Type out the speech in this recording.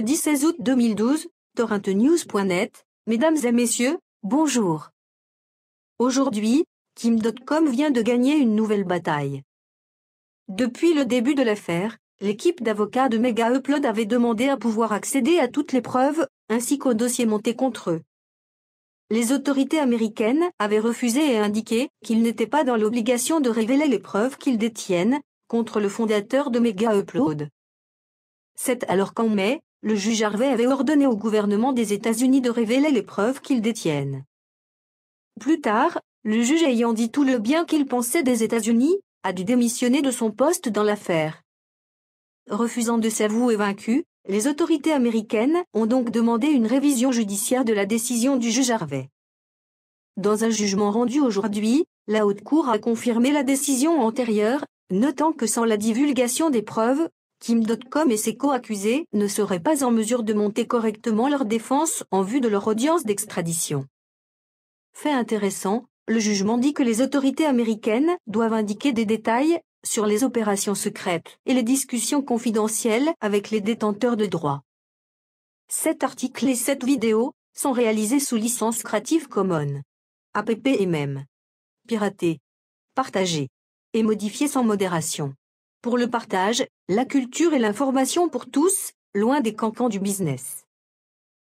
16 août 2012, torrentnews.net, Mesdames et Messieurs, bonjour. Aujourd'hui, Kim.com vient de gagner une nouvelle bataille. Depuis le début de l'affaire, l'équipe d'avocats de Mega Upload avait demandé à pouvoir accéder à toutes les preuves, ainsi qu'au dossier monté contre eux. Les autorités américaines avaient refusé et indiqué qu'ils n'étaient pas dans l'obligation de révéler les preuves qu'ils détiennent contre le fondateur de Mega Upload. C'est alors qu'en mai, le juge Harvey avait ordonné au gouvernement des États-Unis de révéler les preuves qu'ils détiennent. Plus tard, le juge ayant dit tout le bien qu'il pensait des États-Unis, a dû démissionner de son poste dans l'affaire. Refusant de s'avouer vaincu, les autorités américaines ont donc demandé une révision judiciaire de la décision du juge Harvey. Dans un jugement rendu aujourd'hui, la Haute Cour a confirmé la décision antérieure, notant que sans la divulgation des preuves, Kim.com et ses co-accusés ne seraient pas en mesure de monter correctement leur défense en vue de leur audience d'extradition. Fait intéressant, le jugement dit que les autorités américaines doivent indiquer des détails sur les opérations secrètes et les discussions confidentielles avec les détenteurs de droits. Cet article et cette vidéo sont réalisés sous licence Creative Commons. APP et même. Pirater. Partager. Et modifier sans modération pour le partage, la culture et l'information pour tous, loin des cancans du business.